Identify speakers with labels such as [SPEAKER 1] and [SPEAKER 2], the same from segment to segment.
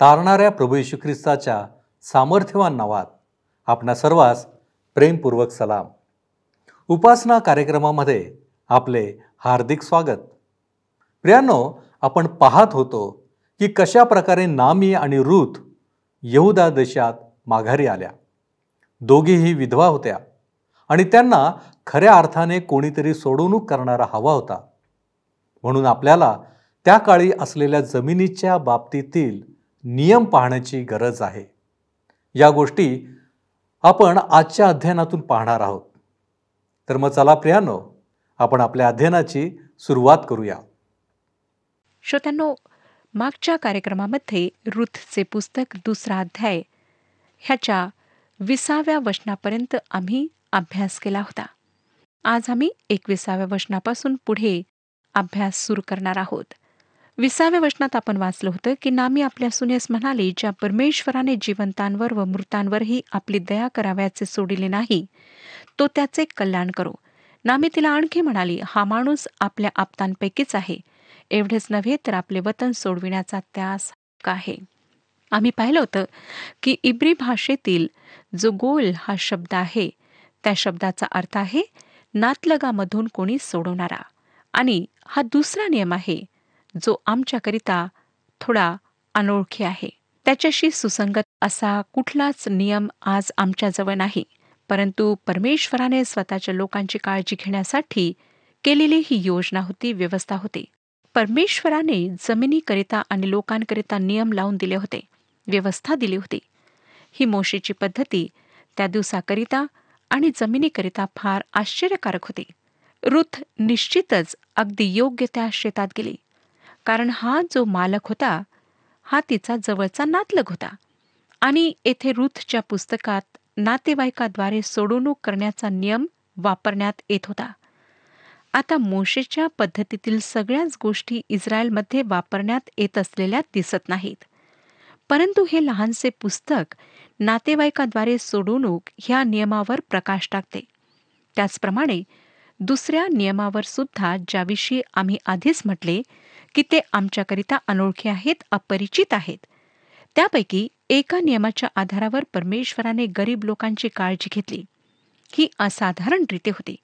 [SPEAKER 1] तारणाऱ्या प्रभू येशू ख्रिस्ताच्या सामर्थ्यवान नावात आपणा सर्वांस प्रेमपूर्वक सलाम उपासना कार्यक्रमामध्ये आपले हार्दिक स्वागत प्रियानो आपण पाहत होतो की कशा प्रकारे नामी आणि रूथ यहुदा देशात माघारी आल्या दोघीही विधवा होत्या आणि त्यांना खऱ्या अर्थाने कोणीतरी सोडवणूक करणारा हवा होता म्हणून आपल्याला त्या काळी असलेल्या जमिनीच्या बाबतीतील नियम पाहण्याची गरज आहे या गोष्टी आपण आजच्या अध्ययनातून पाहणार आहोत तर मग चला प्रियानो आपण आपल्या अध्ययनाची सुरुवात करूया
[SPEAKER 2] श्रोत्यांनो मागच्या कार्यक्रमामध्ये रुथचे पुस्तक दुसरा अध्याय ह्याच्या विसाव्या वचनापर्यंत आम्ही अभ्यास केला होता आज आम्ही एकविसाव्या वचनापासून पुढे अभ्यास सुरू करणार आहोत विसाव्या वचनात आपण वाचलं होतं की नामी आपल्या सुनेस म्हणाले ज्या परमेश्वराने जिवंतांवर व मृतांवरही आपली दया करावयाचे सोडिले नाही तो त्याचे कल्याण करो नामी तिला आणखी म्हणाली हा माणूस आपल्या आपतांपैकीच आहे एवढेच नव्हे तर आपले वतन सोडविण्याचा त्यास हक्क आहे आम्ही पाहिलं होतं की इब्री भाषेतील जो गोल हा शब्द आहे त्या शब्दाचा अर्थ आहे नातलगामधून कोणी सोडवणारा आणि हा दुसरा नियम आहे जो आमच्याकरिता थोडा अनोळखी आहे त्याच्याशी सुसंगत असा कुठलाच नियम आज आमच्याजवळ नाही परंतु परमेश्वराने स्वतःच्या लोकांची काळजी घेण्यासाठी केलेली ही योजना होती व्यवस्था होती परमेश्वराने जमिनीकरिता आणि लोकांकरिता नियम लावून दिले होते व्यवस्था दिली होती ही मोशीची पद्धती त्या दिवसाकरिता आणि जमिनीकरिता फार आश्चर्यकारक होती रुथ निश्चितच अगदी योग्य त्या शेतात गेली कारण हा जो मालक होता हा तिचा जवळचा नातलग होता आणि येथे रुथच्या पुस्तकात नातेवाईकाद्वारे सोडवणूक करण्याचा नियम वापरण्यात येत होता आता मोशेच्या पद्धतीतील सगळ्याच गोष्टी इस्रायलमध्ये वापरण्यात येत असलेल्या दिसत नाहीत परंतु हे लहानसे पुस्तक नातेवाईकाद्वारे सोडवणूक ह्या नियमावर प्रकाश टाकते त्याचप्रमाणे दुसऱ्या नियमावर सुद्धा ज्याविषयी आम्ही आधीच म्हटले की ते आमच्याकरिता अनोळखी आहेत अपरिचित आहेत त्यापैकी एका नियमाच्या आधारावर परमेश्वराने गरीब लोकांची काळजी घेतली ही असाधारण रीती होती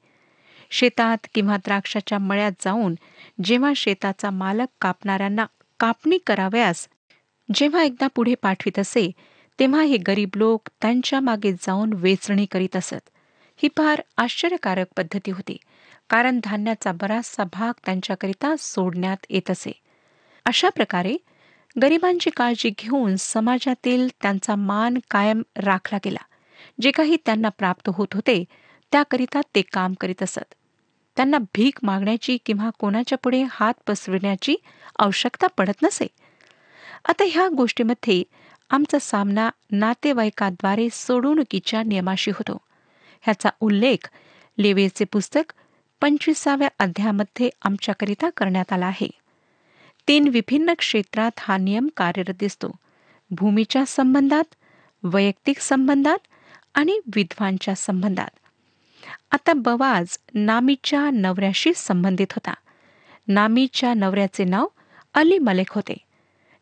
[SPEAKER 2] शेतात किंवा द्राक्षाच्या मळ्यात जाऊन जेव्हा शेताचा मालक कापणाऱ्यांना कापणी कराव्यास जेव्हा एकदा पुढे पाठवित असे तेव्हा हे गरीब लोक त्यांच्या मागे जाऊन वेचणी करीत असत ही फार आश्चर्यकारक पद्धती होती कारण धान्याचा बराचसा भाग त्यांच्याकरिता सोडण्यात येत असे अशा प्रकारे गरिबांची काळजी घेऊन समाजातील त्यांचा मान कायम राखला गेला जे काही त्यांना प्राप्त होत होते त्याकरिता ते काम करीत असत त्यांना भीक मागण्याची किंवा कोणाच्या पुढे हात पसरविण्याची आवश्यकता पडत नसे आता ह्या गोष्टीमध्ये आमचा सामना नातेवाईकाद्वारे सोडवणुकीच्या नियमाशी होतो ह्याचा उल्लेख लेवेचे पुस्तक पंचवीसाव्या अध्यामध्ये आमच्याकरिता करण्यात आला आहे तीन विभिन्न क्षेत्रात हा नियम कार्यरत दिसतो भूमीच्या संबंधात वैयक्तिक संबंधात आणि विधवांच्या संबंधात आता बवाज नामीच्या नवऱ्याशी संबंधित होता नामीच्या नवऱ्याचे नाव अली मलेक होते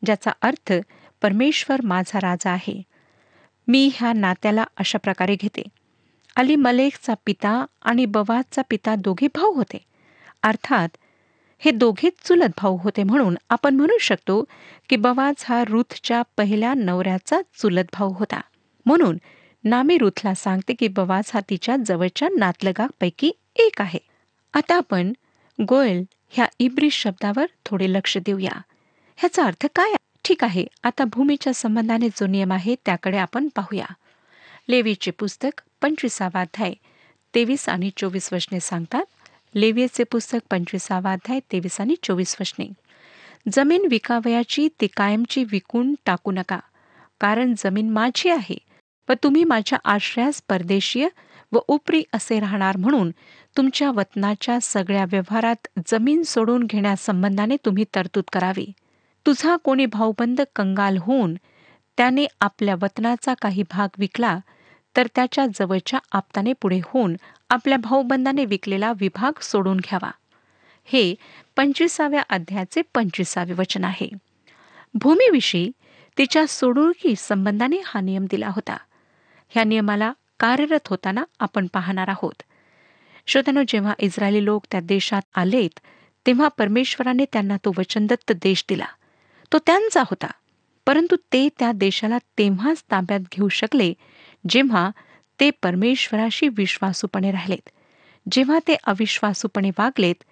[SPEAKER 2] ज्याचा अर्थ परमेश्वर माझा राजा आहे मी ह्या नात्याला अशा प्रकारे घेते अली मलेखचा पिता आणि बवाजचा पिता दोघे भाऊ होते अर्थात हे दोघेच चुलत भाऊ होते म्हणून आपण म्हणू शकतो की बवाज हा रुथच्या पहिल्या नवऱ्याचा चुलत भाऊ होता म्हणून नामी रुथला सांगते की बवाज हा तिच्या जवळच्या नातलगापैकी एक आहे आता आपण गोयल ह्या इब्री शब्दावर थोडे लक्ष देऊया ह्याचा अर्थ काय ठीक आहे आता भूमीच्या संबंधाने जो नियम आहे त्याकडे आपण पाहूया लेवीचे पुस्तक पंचवीसावा अध्याय तेवीस आणि चोवीस वशने सांगतात लेवियचे पुस्तक पंचवीसावा अध्याय तेवीस आणि चोवीस वशने जमीन विकावयाची ती कायमची विकून टाकू नका कारण जमीन माझी आहे व तुम्ही माझ्या आश्रयास परदेशीय व उपरी असे राहणार म्हणून तुमच्या वतनाच्या सगळ्या व्यवहारात जमीन सोडून घेण्यासंबंधाने तुम्ही तरतूद करावी तुझा कोणी भाऊबंद कंगाल होऊन त्याने आपल्या वतनाचा काही भाग विकला तर त्याच्या जवळच्या आप्ताने पुढे होऊन आपल्या भाऊबंदाने विकलेला विभाग सोडून घ्यावा हे पंचवीसाव्या अध्यायाचे पंचवीसावे वचन आहे भूमीविषयी तिच्या सोडूळकी संबंधाने हा नियम दिला होता ह्या नियमाला कार्यरत होताना आपण पाहणार आहोत श्रोत्यानो जेव्हा इस्रायली लोक त्या देशात आलेत तेव्हा परमेश्वराने त्यांना तो वचनदत्त देश दिला तो त्यांचा होता परंतु ते त्या देशाला तेव्हाच ताब्यात घेऊ शकले जेव्हा ते परमेश्वराशी विश्वासूपणे राहिलेत जेव्हा ते अविश्वासूपणे वागलेत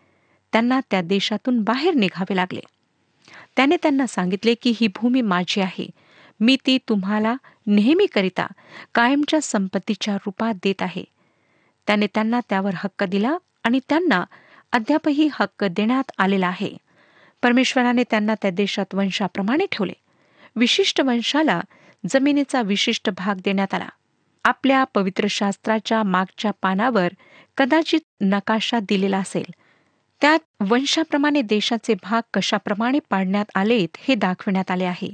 [SPEAKER 2] त्यांना त्या देशातून बाहेर निघावे लागले त्याने त्यांना सांगितले की ही भूमी माझी आहे मी ती तुम्हाला नेहमीकरिता कायमच्या संपत्तीच्या रूपात देत आहे त्याने त्यांना त्यावर हक्क दिला आणि त्यांना अद्यापही हक्क देण्यात आलेला आहे परमेश्वराने त्यांना त्या देशात वंशाप्रमाणे ठेवले विशिष्ट वंशाला जमिनीचा विशिष्ट भाग देण्यात आला आपल्या पवित्र शास्त्राच्या मागच्या पानावर कदाचित नकाशा दिलेला असेल त्यात वंशाप्रमाणे देशाचे भाग कशाप्रमाणे पाडण्यात आलेत हे दाखविण्यात आले आहे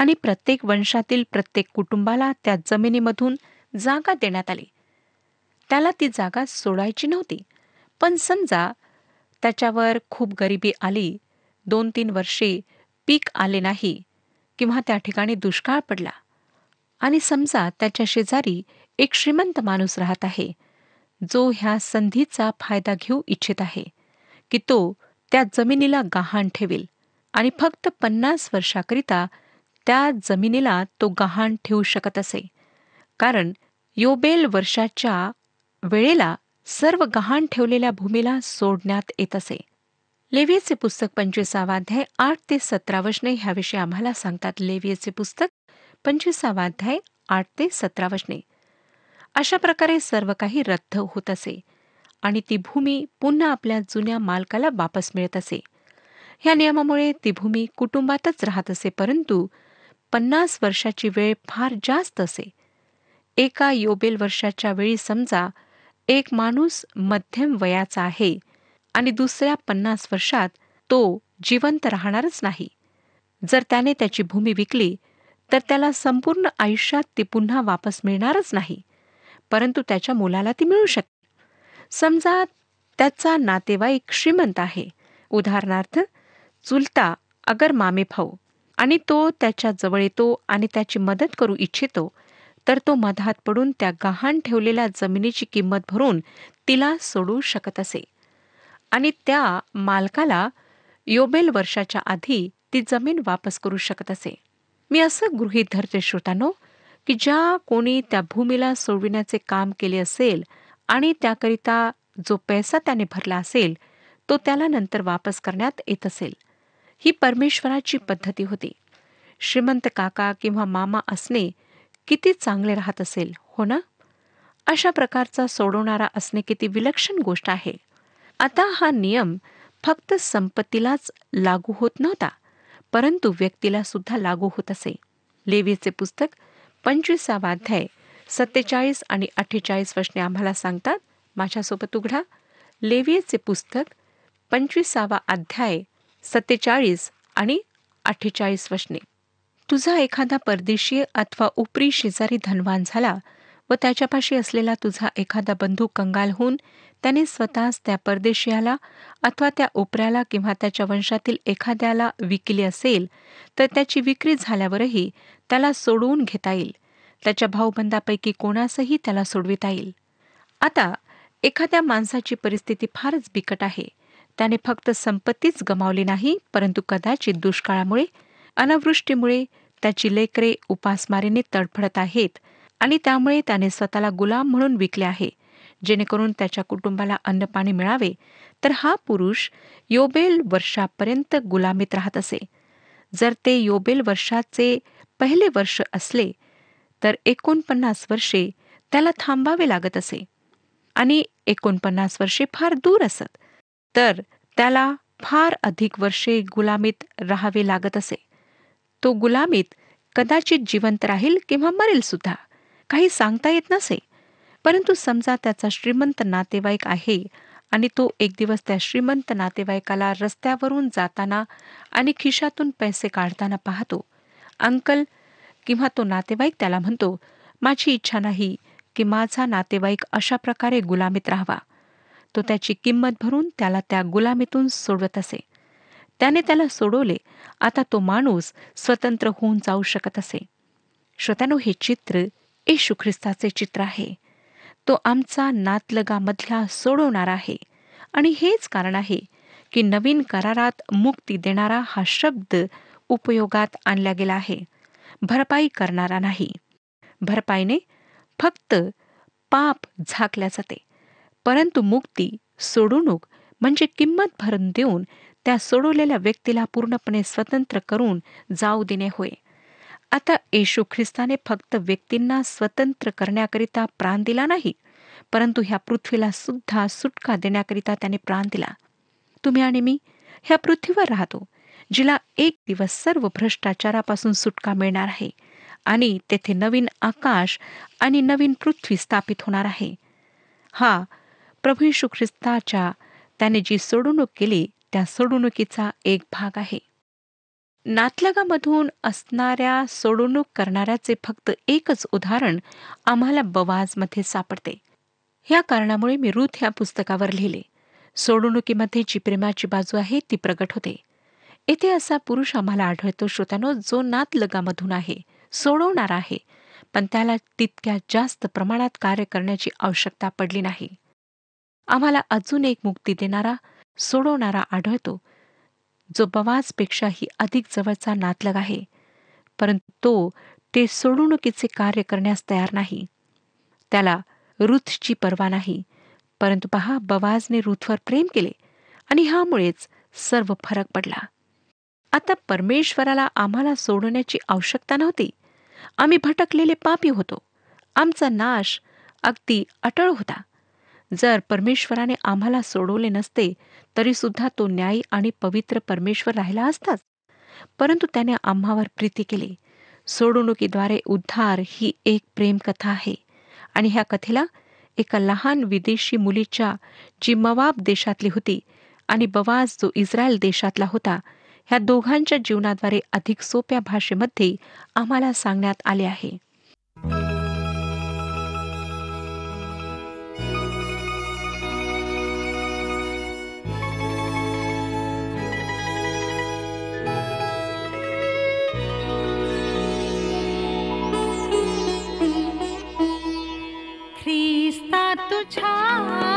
[SPEAKER 2] आणि प्रत्येक वंशातील प्रत्येक कुटुंबाला त्या जमिनीमधून जागा देण्यात आली त्याला ती जागा सोडायची नव्हती पण समजा त्याच्यावर खूप गरिबी आली दोन तीन वर्षे पीक आले नाही किंवा त्या ठिकाणी दुष्काळ पडला आणि समजा त्याच्या शेजारी एक श्रीमंत माणूस राहत आहे जो ह्या संधीचा फायदा घेऊ इच्छित आहे की तो त्या जमिनीला गहाण ठेवेल आणि फक्त पन्नास वर्षाकरिता त्या जमिनीला तो गहाण ठेवू शकत असे कारण योबेल वर्षाच्या वेळेला सर्व गहाण ठेवलेल्या भूमीला सोडण्यात येत असे लेवियेचे पुस्तक पंचवीसावाध्याय आठ ते सतरा वशने ह्याविषयी आम्हाला सांगतात लेवियेचे पुस्तक पंचवीसावा अध्याय आठ ते सतरा वचने अशा प्रकारे सर्व काही रद्द होत असे आणि ती भूमी पुन्हा आपल्या जुन्या मालकाला वापस मिळत असे या नियमामुळे ती भूमी कुटुंबातच राहत असे परंतु पन्नास वर्षाची वेळ फार जास्त असे एका योबेल वर्षाच्या वेळी समजा एक माणूस मध्यम वयाचा आहे आणि दुसऱ्या पन्नास वर्षात तो जिवंत राहणारच नाही जर त्याने त्याची भूमी विकली तर त्याला संपूर्ण आयुष्यात ती पुन्हा वापस मिळणारच नाही परंतु त्याच्या मुलाला ती मिळू शकते समजा त्याचा नातेवाईक श्रीमंत आहे उदाहरणार्थ चुलता अगर मामे भाऊ आणि तो त्याच्या जवळ येतो आणि त्याची मदत करू इच्छितो तर तो मधात पडून त्या गहाण ठेवलेल्या जमिनीची किंमत भरून तिला सोडू शकत असे आणि त्या मालकाला योबेल वर्षाच्या आधी ती जमीन वापस करू शकत असे मी असं गृहीत धरते श्रोतानो की ज्या कोणी त्या भूमीला सोडविण्याचे काम केले असेल आणि त्याकरिता जो पैसा त्याने भरला असेल तो त्याला नंतर वापस करण्यात येत असेल ही परमेश्वराची पद्धती होती श्रीमंत काका किंवा मामा असणे किती चांगले राहत असेल हो ना अशा प्रकारचा सोडवणारा असणे किती विलक्षण गोष्ट आहे आता हा नियम फक्त संपत्तीलाच लागू होत नव्हता परंतु व्यक्तीला सुद्धा लागू होत असे लेवीचे पुस्तक पंचवीसावा अध्याय सत्तेचाळीस आणि अठ्ठेचाळीस वशने आम्हाला सांगतात माझ्यासोबत उघडा लेवीचे पुस्तक पंचवीसावा अध्याय सत्तेचाळीस आणि अठ्ठेचाळीस वशने तुझा एखादा परदेशी अथवा उपरी शेजारी धनवान झाला व त्याच्यापाशी असलेला तुझा एखादा बंधू कंगाल होऊन त्याने स्वतःच त्या परदेशियाला अथवा त्या ओपऱ्याला किंवा त्याच्या वंशातील एखाद्याला विकली असेल तर त्याची विक्री झाल्यावरही त्याला सोडवून घेता येईल त्याच्या भाऊबंदापैकी कोणासही त्याला सोडविता येईल आता एखाद्या माणसाची परिस्थिती फारच बिकट आहे त्याने फक्त संपत्तीच गमावली नाही परंतु कदाचित दुष्काळामुळे अनावृष्टीमुळे त्याची लेकरे उपासमारीने तडफडत आहेत आणि त्यामुळे त्याने स्वतःला गुलाम म्हणून विकले आहे जेणेकरून त्याच्या कुटुंबाला अन्नपाणी मिळावे तर हा पुरुष योबेल वर्षापर्यंत गुलामीत राहत असे जर ते योबेल वर्षाचे पहिले वर्ष असले तर एकोणपन्नास वर्षे त्याला थांबावे लागत असे आणि एकोणपन्नास वर्षे फार दूर असत तर त्याला फार अधिक वर्षे गुलामीत राहावे लागत असे तो गुलामीत कदाचित जिवंत राहील किंवा मरेल सुद्धा काही सांगता येत नसे परंतु समजा त्याचा श्रीमंत नातेवाईक आहे आणि तो एक दिवस त्या श्रीमंत नातेवाईकाला रस्त्यावरून जाताना आणि खिशातून पैसे काढताना पाहतो अंकल किंवा तो नातेवाईक त्याला म्हणतो माझी इच्छा नाही की माझा नातेवाईक अशा प्रकारे गुलामीत राहावा तो त्याची किंमत भरून त्याला त्या गुलामीतून सोडवत असे त्याने त्याला सोडवले आता तो माणूस स्वतंत्र होऊन जाऊ शकत असे श्रोत्यानो हे चित्र येशू ख्रिस्ताचे चित्र आहे तो आमचा नातलगामधला सोडवणार आहे आणि हेच कारण आहे की नवीन करारात मुक्ती देणारा हा शब्द उपयोगात आणला गेला आहे भरपाई करणारा नाही भरपाईने फक्त पाप झाकल्या जाते परंतु मुक्ती सोडवणूक म्हणजे किंमत भरून देऊन त्या सोडवलेल्या व्यक्तीला पूर्णपणे स्वतंत्र करून जाऊ देणे होय आता येशू ख्रिस्ताने फक्त व्यक्तींना स्वतंत्र करण्याकरिता प्राण दिला नाही परंतु ह्या पृथ्वीला सुद्धा सुटका देण्याकरिता त्याने प्राण दिला तुम्ही आणि मी ह्या पृथ्वीवर राहतो जिला एक दिवस सर्व भ्रष्टाचारापासून सुटका मिळणार आहे आणि तेथे नवीन आकाश आणि नवीन पृथ्वी स्थापित होणार आहे हा प्रभू येशू ख्रिस्ताच्या त्याने जी सोडवणूक केली त्या सोडवणुकीचा एक भाग आहे नातलगामधून असणाऱ्या सोडवणूक करणाऱ्याचे फक्त एकच उदाहरण आम्हाला बवाजमध्ये सापडते ह्या कारणामुळे मी रुथ ह्या पुस्तकावर लिहिले सोडवणुकीमध्ये जी प्रेमाची बाजू आहे ती प्रगट होते येथे असा पुरुष आम्हाला आढळतो श्रोत्यानो जो नातलगामधून आहे सोडवणारा आहे पण त्याला तितक्या जास्त प्रमाणात कार्य करण्याची आवश्यकता पडली नाही आम्हाला अजून एक मुक्ती देणारा सोडवणारा आढळतो जो बवाजपेक्षाही अधिक जवळचा नातलग आहे परंतु तो ते सोडवणुकीचे कार्य करण्यास तयार नाही त्याला रुथची पर्वा नाही परंतु पहा बवाजने रुथवर प्रेम केले आणि ह्यामुळेच सर्व फरक पडला आता परमेश्वराला आम्हाला सोडवण्याची आवश्यकता नव्हती आम्ही भटकलेले पापी होतो आमचा नाश अगदी अटळ होता जर परमेश्वराने आम्हाला सोडवले नसते तरीसुद्धा तो न्यायी आणि पवित्र परमेश्वर राहिला असताच परंतु त्याने आम्हावर प्रीती केली सोडवणुकीद्वारे उद्धार ही एक प्रेमकथा आहे आणि ह्या कथेला एका लहान विदेशी मुलीच्या जी मवाब देशातली होती आणि बवाज जो इस्रायल देशातला होता ह्या दोघांच्या जीवनाद्वारे अधिक सोप्या भाषेमध्ये आम्हाला सांगण्यात आले आहे
[SPEAKER 3] 唱。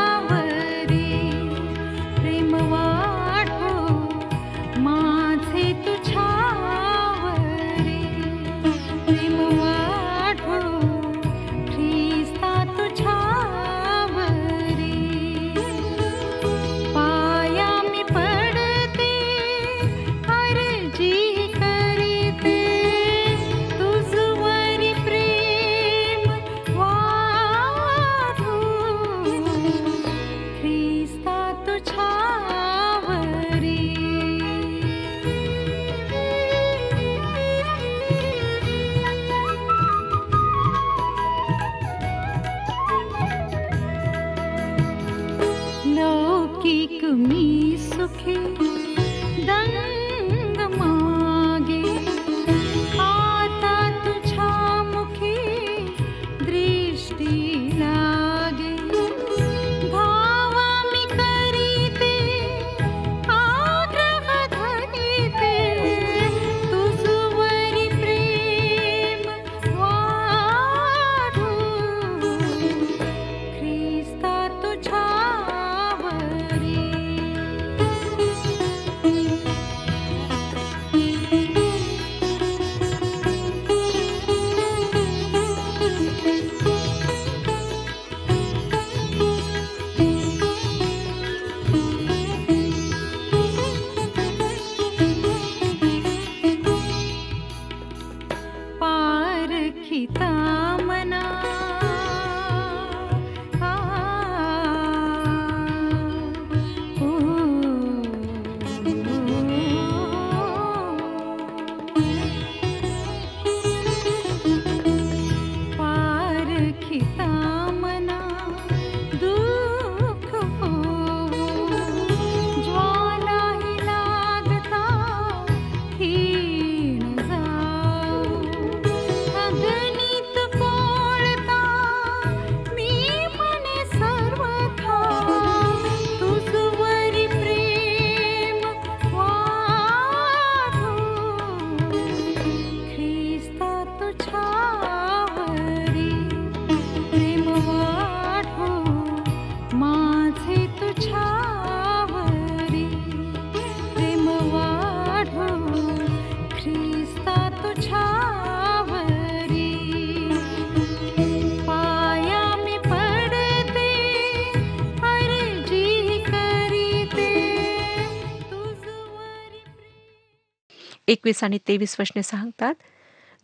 [SPEAKER 2] एकवीस आणि तेवीस वशने सांगतात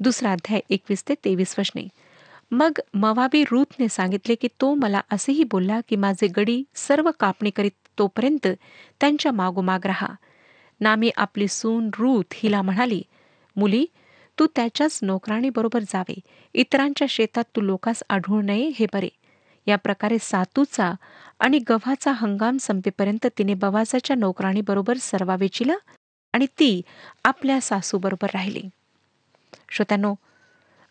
[SPEAKER 2] दुसरा अध्याय एकवीस ते तेवीस वशने मग मवाबी रूथने सांगितले की तो मला असेही बोलला की माझे गडी सर्व कापणी करीत तोपर्यंत त्यांच्या मागोमाग राहा नामी आपली सून रूथ हिला म्हणाली मुली तू त्याच्याच नोकराणीबरोबर जावे इतरांच्या शेतात तू लोकास आढळू नये हे बरे या प्रकारे सातूचा आणि गव्हाचा हंगाम संपेपर्यंत तिने बवाजाच्या नोकराणीबरोबर वेचिला आणि ती आपल्या सासूबरोबर राहिली श्रोत्यानो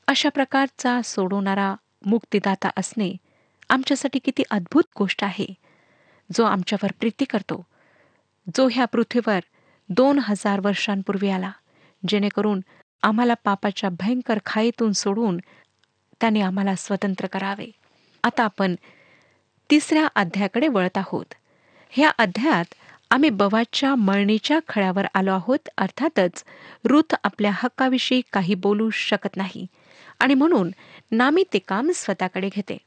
[SPEAKER 2] अशा प्रकारचा सोडवणारा मुक्तिदाता असणे आमच्यासाठी किती अद्भुत गोष्ट आहे जो आमच्यावर प्रीती करतो जो ह्या पृथ्वीवर दोन हजार वर्षांपूर्वी आला जेणेकरून आम्हाला पापाच्या भयंकर खाईतून सोडून त्याने आम्हाला स्वतंत्र करावे आता आपण तिसऱ्या अध्यायाकडे वळत आहोत ह्या अध्यायात आम्ही बवाच्या मळणीच्या खळ्यावर आलो आहोत अर्थातच रुथ आपल्या हक्काविषयी काही बोलू शकत नाही आणि म्हणून नामी ते काम स्वतःकडे घेते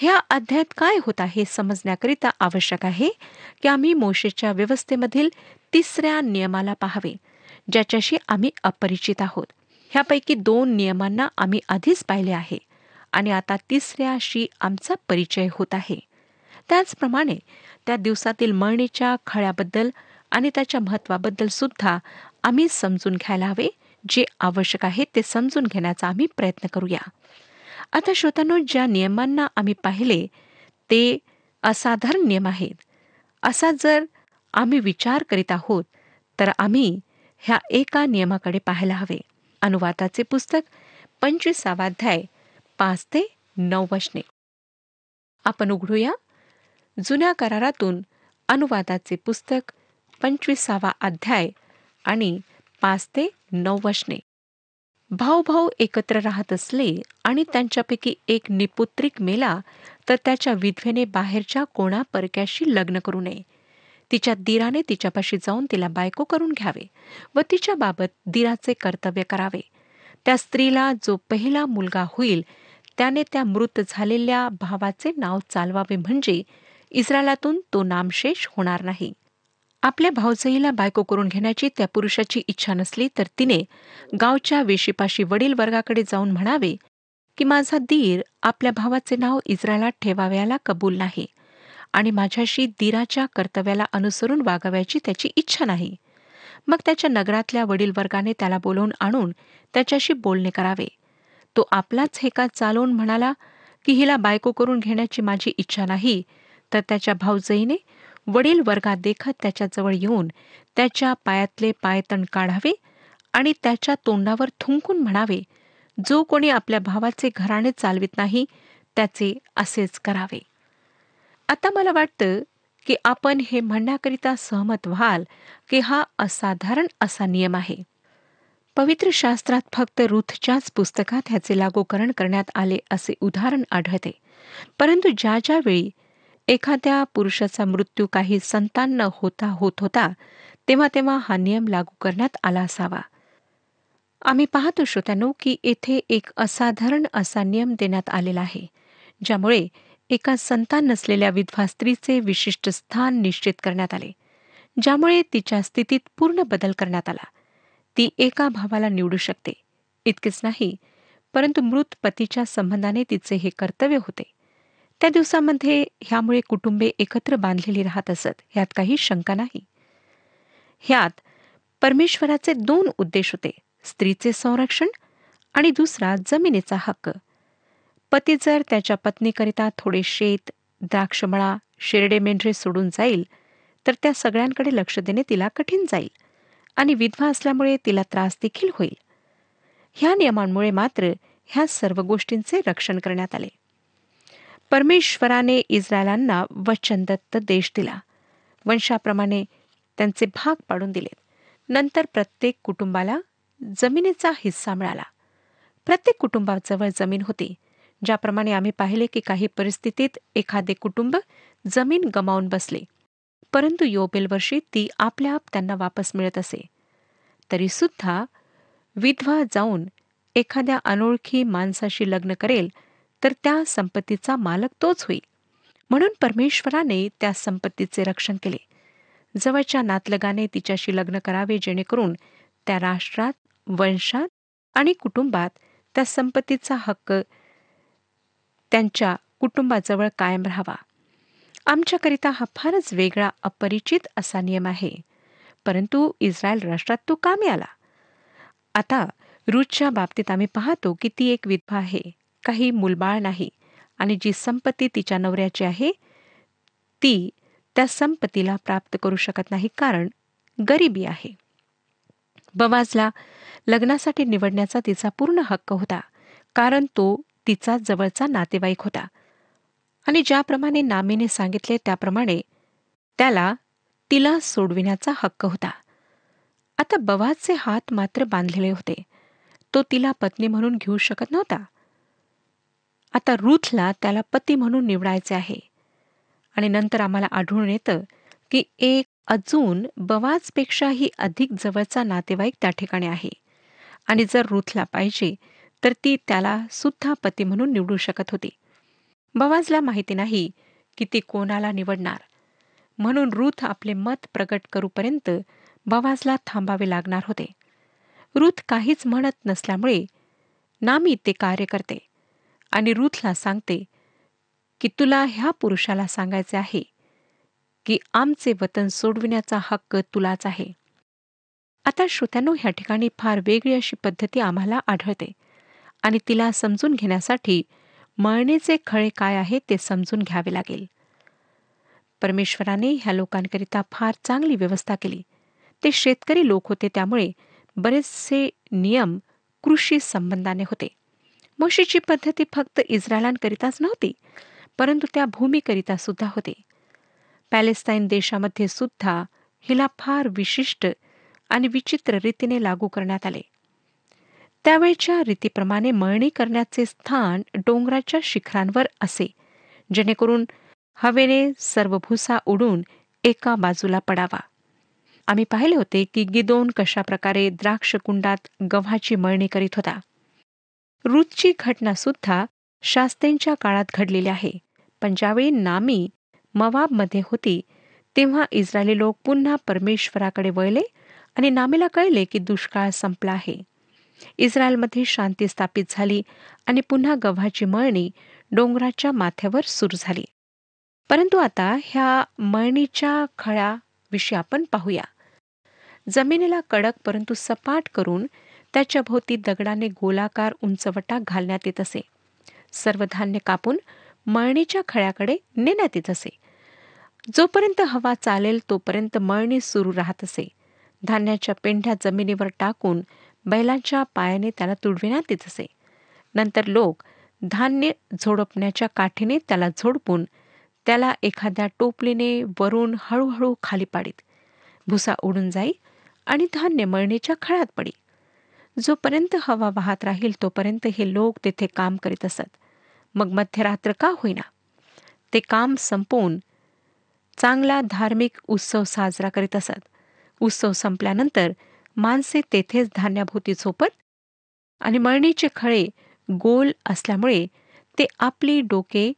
[SPEAKER 2] ह्या अध्यायात काय होत आहे समजण्याकरिता आवश्यक आहे की आम्ही मोशेच्या व्यवस्थेमधील तिसऱ्या नियमाला पाहावे ज्याच्याशी आम्ही अपरिचित आहोत ह्यापैकी दोन नियमांना आम्ही आधीच पाहिले आहे आणि आता तिसऱ्याशी आमचा परिचय होत आहे त्याचप्रमाणे त्या दिवसातील मळणीच्या खळ्याबद्दल आणि त्याच्या महत्त्वाबद्दल सुद्धा आम्ही समजून घ्यायला हवे जे आवश्यक आहे ते समजून घेण्याचा आम्ही प्रयत्न करूया आता श्रोतांनो ज्या नियमांना आम्ही पाहिले ते असाधारण नियम आहेत असा जर आम्ही विचार करीत आहोत तर आम्ही ह्या एका नियमाकडे पाहायला हवे अनुवादाचे पुस्तक पंचवीसावाध्याय पाच ते नऊ वशने आपण उघडूया जुन्या करारातून अनुवादाचे पुस्तक पंचवीसावा अध्याय आणि पाच ते नऊ वशने भाऊ भाऊ एकत्र राहत असले आणि त्यांच्यापैकी एक निपुत्रिक मेला तर त्याच्या विधवेने बाहेरच्या कोणा परक्याशी लग्न करू नये तिच्या दिराने तिच्यापाशी जाऊन तिला बायको करून घ्यावे व तिच्या बाबत दिराचे कर्तव्य करावे त्या स्त्रीला जो पहिला मुलगा होईल त्याने त्या मृत झालेल्या भावाचे नाव चालवावे म्हणजे इस्रायलातून तो नामशेष होणार नाही आपल्या भाऊजईला बायको करून घेण्याची त्या पुरुषाची इच्छा नसली तर तिने गावच्या वेशीपाशी वडील वर्गाकडे जाऊन म्हणावे की माझा दीर आपल्या भावाचे नाव इस्रायलात ठेवाव्याला कबूल नाही आणि माझ्याशी दिराच्या कर्तव्याला अनुसरून वागाव्याची त्याची इच्छा नाही मग त्याच्या नगरातल्या वडील वर्गाने त्याला बोलवून आणून त्याच्याशी बोलणे करावे तो आपलाच हेका चालवून म्हणाला की हिला बायको करून घेण्याची माझी इच्छा नाही तर त्याच्या भाऊजईने वडील वर्गात देखत त्याच्याजवळ येऊन त्याच्या पायातले पायतण काढावे आणि त्याच्या तोंडावर थुंकून म्हणावे जो कोणी आपल्या भावाचे घराणे चालवित नाही त्याचे असेच करावे आता मला वाटतं की आपण हे म्हणण्याकरिता सहमत व्हाल की हा असाधारण असा नियम आहे पवित्र शास्त्रात फक्त रुथच्याच पुस्तकात ह्याचे लागूकरण करण्यात आले असे उदाहरण आढळते परंतु ज्या ज्यावेळी एखाद्या पुरुषाचा मृत्यू काही संतान न होता होत होता तेव्हा तेव्हा हा नियम लागू करण्यात आला असावा आम्ही पाहतो श्रोत्यानो की येथे एक असाधारण असा नियम देण्यात आलेला आहे ज्यामुळे एका संतान नसलेल्या विधवा स्त्रीचे विशिष्ट स्थान निश्चित करण्यात आले ज्यामुळे तिच्या स्थितीत पूर्ण बदल करण्यात आला ती एका भावाला निवडू शकते इतकेच नाही परंतु मृत पतीच्या संबंधाने तिचे हे कर्तव्य होते त्या दिवसामध्ये ह्यामुळे कुटुंबे एकत्र बांधलेली राहत असत ह्यात काही शंका नाही ह्यात परमेश्वराचे दोन उद्देश होते स्त्रीचे संरक्षण आणि दुसरा जमिनीचा हक्क पती जर त्याच्या पत्नीकरिता थोडे शेत द्राक्षमळा शेरडे मेंढरे सोडून जाईल तर त्या सगळ्यांकडे लक्ष देणे तिला कठीण जाईल आणि विधवा असल्यामुळे तिला त्रास देखील होईल ह्या नियमांमुळे मात्र ह्या सर्व गोष्टींचे रक्षण करण्यात आले परमेश्वराने इस्रायलांना वचनदत्त देश दिला वंशाप्रमाणे त्यांचे भाग पाडून दिले नंतर प्रत्येक कुटुंबाला जमिनीचा हिस्सा मिळाला प्रत्येक कुटुंबाजवळ जमीन होती ज्याप्रमाणे आम्ही पाहिले की काही परिस्थितीत एखादे कुटुंब जमीन गमावून बसले परंतु योबेल वर्षी ती आपल्या आप त्यांना वापस मिळत असे तरीसुद्धा विधवा जाऊन एखाद्या अनोळखी माणसाशी लग्न करेल तर त्या संपत्तीचा मालक तोच होईल म्हणून परमेश्वराने त्या संपत्तीचे रक्षण केले जवळच्या नातलगाने तिच्याशी लग्न करावे जेणेकरून त्या राष्ट्रात वंशात आणि कुटुंबात त्या संपत्तीचा हक्क त्यांच्या कुटुंबाजवळ कायम राहावा आमच्याकरिता हा फारच वेगळा अपरिचित असा नियम आहे परंतु इस्रायल राष्ट्रात तो कामी आला आता रुचच्या बाबतीत आम्ही पाहतो की ती एक विधवा आहे काही मूलबाळ नाही आणि जी संपत्ती तिच्या नवऱ्याची आहे ती त्या संपत्तीला प्राप्त करू शकत नाही कारण गरिबी आहे बवाजला लग्नासाठी निवडण्याचा तिचा पूर्ण हक्क होता कारण तो तिचा जवळचा नातेवाईक होता आणि ज्याप्रमाणे नामीने सांगितले त्याप्रमाणे त्याला तिला सोडविण्याचा हक्क होता आता बवाजचे हात मात्र बांधलेले होते तो तिला पत्नी म्हणून घेऊ शकत नव्हता आता रूथला त्याला पती म्हणून निवडायचे आहे आणि नंतर आम्हाला आढळून येतं की एक अजून बवाजपेक्षाही अधिक जवळचा नातेवाईक त्या ठिकाणी आहे आणि जर रूथला पाहिजे तर ती त्याला सुद्धा पती म्हणून निवडू शकत होती बवाजला माहिती नाही की ती कोणाला निवडणार म्हणून रूथ आपले मत प्रकट करूपर्यंत बवाजला थांबावे लागणार होते रूथ काहीच म्हणत नसल्यामुळे नामी ते कार्य करते आणि रूथला सांगते की तुला ह्या पुरुषाला सांगायचे आहे की आमचे वतन सोडविण्याचा हक्क तुलाच आहे आता श्रोत्यानो ह्या ठिकाणी फार वेगळी अशी पद्धती आम्हाला आढळते आणि तिला समजून घेण्यासाठी मळणेचे खळे काय आहे ते समजून घ्यावे लागेल परमेश्वराने ह्या लोकांकरिता फार चांगली व्यवस्था केली ते शेतकरी लोक होते त्यामुळे बरेचसे नियम कृषी संबंधाने होते मोशीची पद्धती फक्त इस्रायलांकरिताच नव्हती परंतु त्या भूमीकरिता सुद्धा होते पॅलेस्टाईन देशामध्ये सुद्धा हिला फार विशिष्ट आणि विचित्र रीतीने लागू करण्यात आले त्यावेळच्या रीतीप्रमाणे मळणी करण्याचे स्थान डोंगराच्या शिखरांवर असे जेणेकरून हवेने सर्व भुसा उडून एका बाजूला पडावा आम्ही पाहिले होते की गिदोन कशाप्रकारे द्राक्षकुंडात गव्हाची मळणी करीत होता घटना सुद्धा शास्त्रींच्या काळात घडलेली आहे पण ज्यावेळी नामी मवाबमध्ये होती तेव्हा इस्रायली लोक पुन्हा परमेश्वराकडे वळले आणि नामीला कळले की दुष्काळ संपला आहे इस्रायलमध्ये शांती स्थापित झाली आणि पुन्हा गव्हाची मळणी डोंगराच्या माथ्यावर सुरू झाली परंतु आता ह्या मळणीच्या खळ्याविषयी आपण पाहूया जमिनीला कडक परंतु सपाट करून त्याच्या भोवती दगडाने गोलाकार उंचवटा घालण्यात येत असे सर्व धान्य कापून मळणीच्या खळ्याकडे नेण्यात येत असे जोपर्यंत हवा चालेल तोपर्यंत मळणी सुरू राहत असे धान्याच्या पेंढ्या जमिनीवर टाकून बैलांच्या पायाने त्याला तुडविण्यात येत असे नंतर लोक धान्य झोडपण्याच्या काठीने त्याला झोडपून त्याला एखाद्या टोपलीने वरून हळूहळू खाली पाडीत भुसा उडून जाई आणि धान्य मळणीच्या खळ्यात पडी जोपर्यंत हवा वाहत राहील तोपर्यंत हे लोक तेथे काम करीत असत मग मध्यरात्र का होईना ते काम संपवून चांगला धार्मिक उत्सव साजरा करीत असत उत्सव संपल्यानंतर माणसे तेथेच धान्याभोवती झोपत आणि मळणीचे खळे गोल असल्यामुळे ते आपली डोके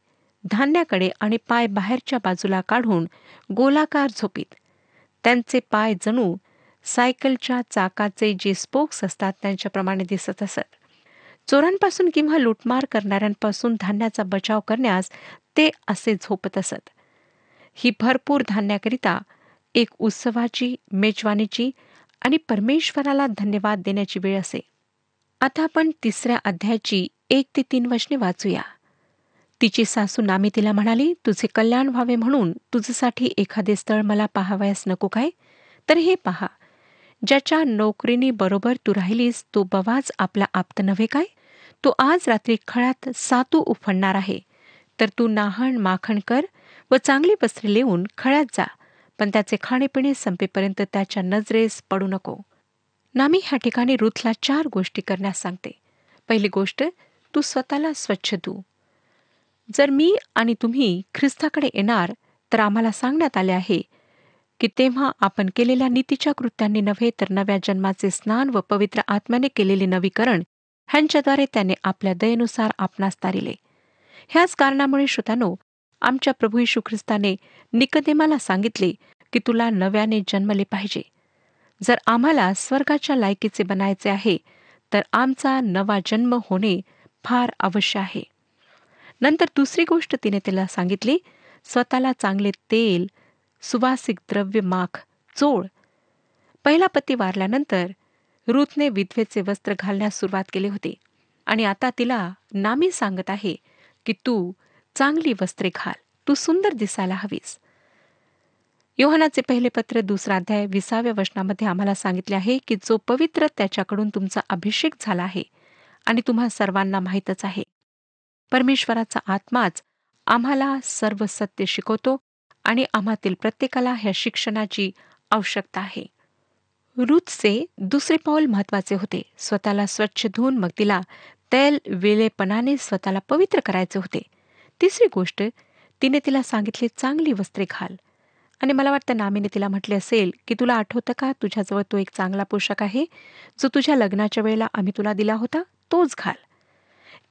[SPEAKER 2] धान्याकडे आणि पाय बाहेरच्या बाजूला काढून गोलाकार झोपीत त्यांचे पाय जणू सायकलच्या चाकाचे जे स्पोक्स असतात त्यांच्याप्रमाणे दिसत असत चोरांपासून किंवा लुटमार करणाऱ्यांपासून धान्याचा बचाव करण्यास ते असे झोपत असत ही भरपूर धान्याकरिता एक उत्सवाची मेजवानीची आणि परमेश्वराला धन्यवाद देण्याची वेळ असे आता आपण तिसऱ्या अध्यायाची एक ते तीन वचने वाचूया तिची सासू नामी तिला म्हणाली तुझे कल्याण व्हावे म्हणून तुझ्यासाठी एखादे स्थळ मला पाहावयास नको काय तर हे पहा ज्याच्या नोकरीने बरोबर तू राहिलीस तो बवाज आपला आप्त नव्हे काय तो आज रात्री खळ्यात सातू उफडणार आहे तर तू नाहण माखण कर व चांगली वस्त्रे लिहून खळ्यात जा पण त्याचे खाणेपिणे संपेपर्यंत त्याच्या नजरेस पडू नको नामी ह्या ठिकाणी रुथला चार गोष्टी करण्यास सांगते पहिली गोष्ट तू स्वतःला स्वच्छ तू जर मी आणि तुम्ही ख्रिस्ताकडे येणार तर आम्हाला सांगण्यात आले आहे की तेव्हा आपण केलेल्या नीतीच्या कृत्यांनी नव्हे तर नव्या जन्माचे स्नान व पवित्र आत्म्याने केलेले नवीकरण ह्यांच्याद्वारे त्याने आपल्या दयेनुसार आपणास तारिले ह्याच कारणामुळे श्रोतानो आमच्या प्रभू यशू ख्रिस्ताने निकदेमाला सांगितले की तुला नव्याने जन्मले पाहिजे जर आम्हाला स्वर्गाच्या लायकीचे बनायचे आहे तर आमचा नवा जन्म होणे फार अवश्य आहे नंतर दुसरी गोष्ट तिने त्याला सांगितली स्वतःला चांगले तेल सुवासिक द्रव्य माख चोळ पहिला पती वारल्यानंतर रुथने विधवेचे वस्त्र घालण्यास सुरुवात केली होती आणि आता तिला नामी सांगत आहे की तू चांगली वस्त्रे घाल तू सुंदर दिसायला हवीस योहानाचे पहिले पत्र दुसरा अध्याय विसाव्या वचनामध्ये आम्हाला सांगितले आहे की जो पवित्र त्याच्याकडून तुमचा अभिषेक झाला आहे आणि तुम्हा सर्वांना माहीतच आहे परमेश्वराचा आत्माच आम्हाला सर्व सत्य शिकवतो आणि आम्हातील प्रत्येकाला ह्या शिक्षणाची आवश्यकता आहे रुथचे दुसरे पाऊल महत्वाचे होते स्वतःला स्वच्छ धुवून मग तिला तेल विलेपणाने स्वतःला पवित्र करायचे होते तिसरी गोष्ट तिने तिला सांगितले चांगली वस्त्रे घाल आणि मला वाटतं नामीने तिला म्हटले असेल की तुला आठवतं का तुझ्याजवळ तो एक चांगला पोशाख आहे जो तुझ्या लग्नाच्या वेळेला आम्ही तुला दिला होता तोच घाल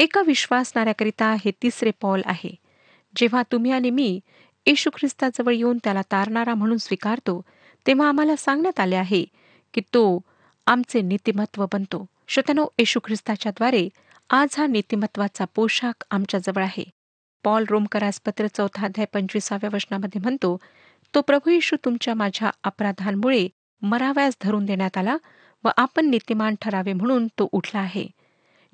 [SPEAKER 2] एका विश्वासणाऱ्याकरिता हे तिसरे पाऊल आहे जेव्हा तुम्ही आणि मी येशू ख्रिस्ताजवळ येऊन त्याला तारणारा म्हणून स्वीकारतो तेव्हा आम्हाला सांगण्यात आले आहे की तो आमचे नीतिमत्व बनतो श्रोतनो येशू ख्रिस्ताच्याद्वारे आज हा नीतिमत्वाचा पोशाख आमच्याजवळ आहे पॉल पत्र चौथा अध्याय पंचवीसाव्या वचनामध्ये म्हणतो तो प्रभू येशू तुमच्या माझ्या अपराधांमुळे मराव्यास धरून देण्यात आला व आपण नीतिमान ठरावे म्हणून तो उठला आहे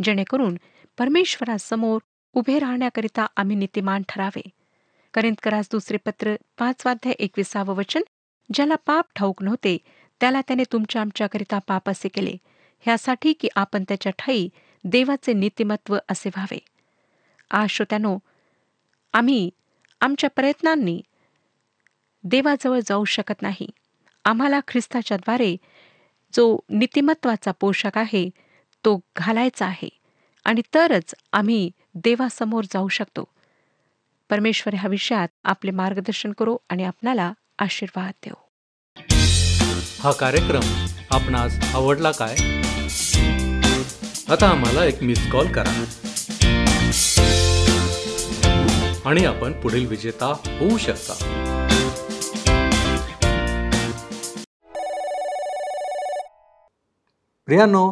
[SPEAKER 2] जेणेकरून परमेश्वरासमोर उभे राहण्याकरिता आम्ही नीतिमान ठरावे करिंदकरास दुसरे पत्र पाचवाध्याय एकविसावं वचन ज्याला पाप ठाऊक नव्हते त्याला त्याने तुमच्या आमच्याकरिता पाप असे केले ह्यासाठी की आपण त्याच्या ठाई देवाचे नीतिमत्व असे व्हावे आज श्रोत्यानो आम्ही आमच्या प्रयत्नांनी देवाजवळ जाऊ शकत नाही आम्हाला ख्रिस्ताच्याद्वारे जो नीतिमत्वाचा पोशाख आहे तो घालायचा आहे आणि तरच आम्ही देवासमोर जाऊ शकतो परमेश्वर ह्या विषयात आपले मार्गदर्शन करो आणि आपणाला आशीर्वाद देऊ
[SPEAKER 1] हा कार्यक्रम आपणास आवडला काय आता आम्हाला एक मिस कॉल करा आणि आपण पुढील विजेता होऊ शकता प्रियानो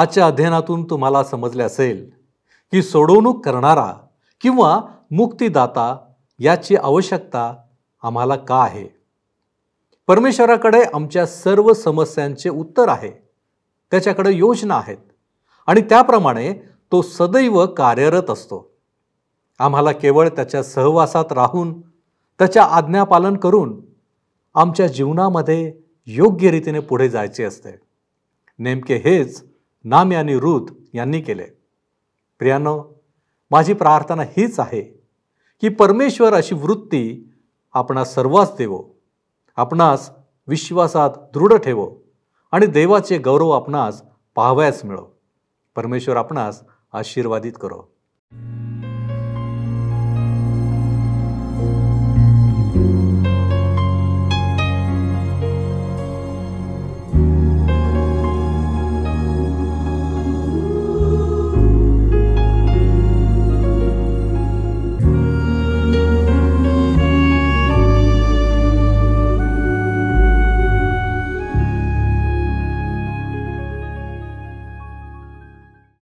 [SPEAKER 1] आजच्या अध्ययनातून तुम्हाला समजले असेल की सोडवणूक करणारा किंवा मुक्तीदाता याची आवश्यकता आम्हाला का आहे परमेश्वराकडे आमच्या सर्व समस्यांचे उत्तर आहे त्याच्याकडे योजना आहेत आणि त्याप्रमाणे तो सदैव कार्यरत असतो आम्हाला केवळ त्याच्या सहवासात राहून त्याच्या आज्ञापालन करून आमच्या जीवनामध्ये योग्य रीतीने पुढे जायचे असते नेमके हेच नाम आणि यांनी केले प्रियानो माझी प्रार्थना हीच आहे की परमेश्वर अशी वृत्ती आपणास सर्वांस देवो आपणास विश्वासात दृढ ठेवो आणि देवाचे गौरव आपणास पाहावयास मिळो परमेश्वर आपणास आशीर्वादित करो